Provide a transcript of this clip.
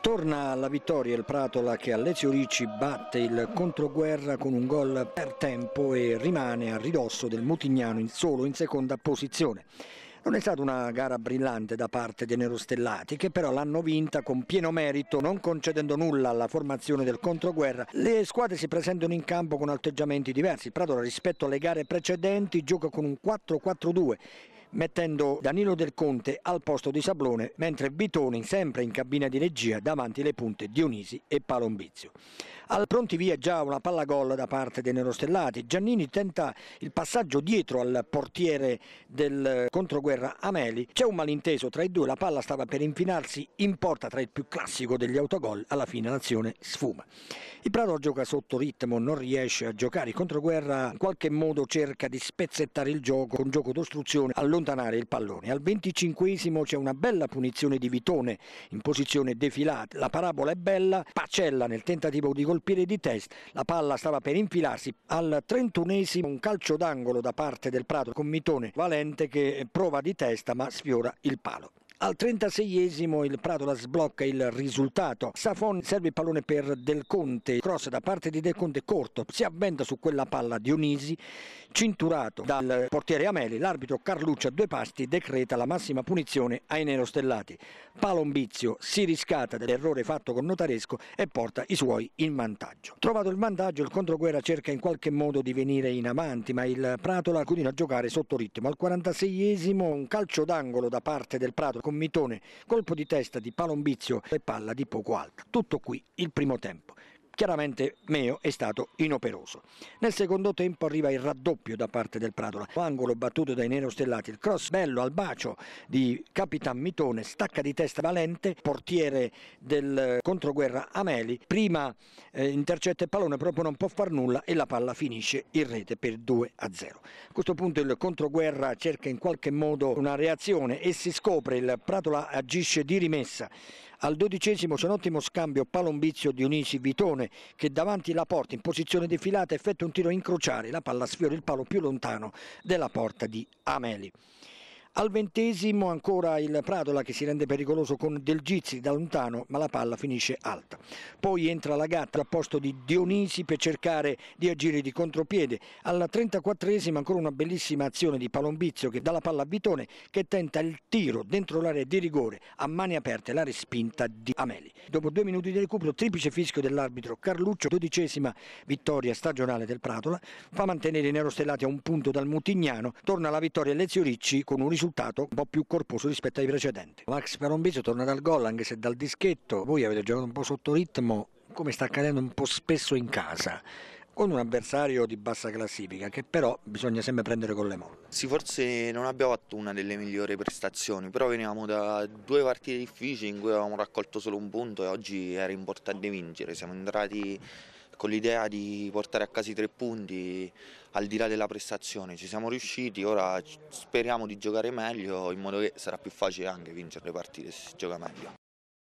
Torna alla vittoria il Pratola che a Ricci batte il controguerra con un gol per tempo e rimane a ridosso del Mutignano solo in seconda posizione. Non è stata una gara brillante da parte dei nerostellati che però l'hanno vinta con pieno merito non concedendo nulla alla formazione del controguerra. Le squadre si presentano in campo con atteggiamenti diversi. Il Pratola rispetto alle gare precedenti gioca con un 4-4-2 mettendo Danilo Del Conte al posto di Sablone, mentre Bitoni sempre in cabina di regia davanti le punte Dionisi e Palombizio. Al pronti via già una palla gol da parte dei nerostellati, Giannini tenta il passaggio dietro al portiere del controguerra Ameli, c'è un malinteso tra i due, la palla stava per infinarsi in porta tra il più classico degli autogol, alla fine l'azione sfuma. Il Prato gioca sotto ritmo, non riesce a giocare, il controguerra in qualche modo cerca di spezzettare il gioco, un gioco d'ostruzione all'ottimo allontanare il pallone. Al 25 c'è una bella punizione di Vitone in posizione defilata. La parabola è bella, Pacella nel tentativo di colpire di testa, la palla stava per infilarsi. Al 31 un calcio d'angolo da parte del Prato con Mitone Valente che prova di testa ma sfiora il palo. Al 36esimo il Pratola sblocca il risultato. Safon serve il pallone per Del Conte, cross da parte di Del Conte corto, si avventa su quella palla Dionisi, cinturato dal portiere Ameli, l'arbitro Carlucci a due pasti decreta la massima punizione ai nerostellati. Palombizio si riscata dell'errore fatto con Notaresco e porta i suoi in vantaggio. Trovato il vantaggio il controguerra cerca in qualche modo di venire in avanti ma il Pratola continua a giocare sotto ritmo. Al 46esimo un calcio d'angolo da parte del Prato con Mitone, colpo di testa di Palombizio e palla di poco alto. Tutto qui il primo tempo. Chiaramente Meo è stato inoperoso. Nel secondo tempo arriva il raddoppio da parte del Pratola. Angolo battuto dai Nero Stellati, il cross bello al bacio di Capitan Mitone, stacca di testa Valente, portiere del controguerra Ameli, prima eh, intercetta il pallone, proprio non può far nulla e la palla finisce in rete per 2 a 0. A questo punto il controguerra cerca in qualche modo una reazione e si scopre, il Pratola agisce di rimessa, al dodicesimo c'è un ottimo scambio palombizio di Unisi-Vitone che davanti la porta in posizione defilata effettua un tiro incrociare, la palla sfiora il palo più lontano della porta di Ameli. Al ventesimo ancora il Pradola che si rende pericoloso con Del Gizzi da lontano ma la palla finisce alta. Poi entra la gatta a posto di Dionisi per cercare di agire di contropiede. Alla 34esima ancora una bellissima azione di Palombizio che dà la palla a Vitone che tenta il tiro dentro l'area di rigore a mani aperte la respinta di Ameli. Dopo due minuti di recupero triplice fischio dell'arbitro Carluccio, dodicesima vittoria stagionale del Pratola, fa mantenere i nerostellati a un punto dal Mutignano, torna la vittoria Lezio Ricci con un risultato risultato un po' più corposo rispetto ai precedenti. Max Perombizio tornerà al gol anche se dal dischetto, voi avete giocato un po' sotto ritmo, come sta accadendo un po' spesso in casa con un avversario di bassa classifica che però bisogna sempre prendere con le molle. Sì, forse non abbiamo fatto una delle migliori prestazioni, però venivamo da due partite difficili in cui avevamo raccolto solo un punto e oggi era importante vincere, siamo entrati con l'idea di portare a casa i tre punti al di là della prestazione. Ci siamo riusciti, ora speriamo di giocare meglio in modo che sarà più facile anche vincere le partite se si gioca meglio.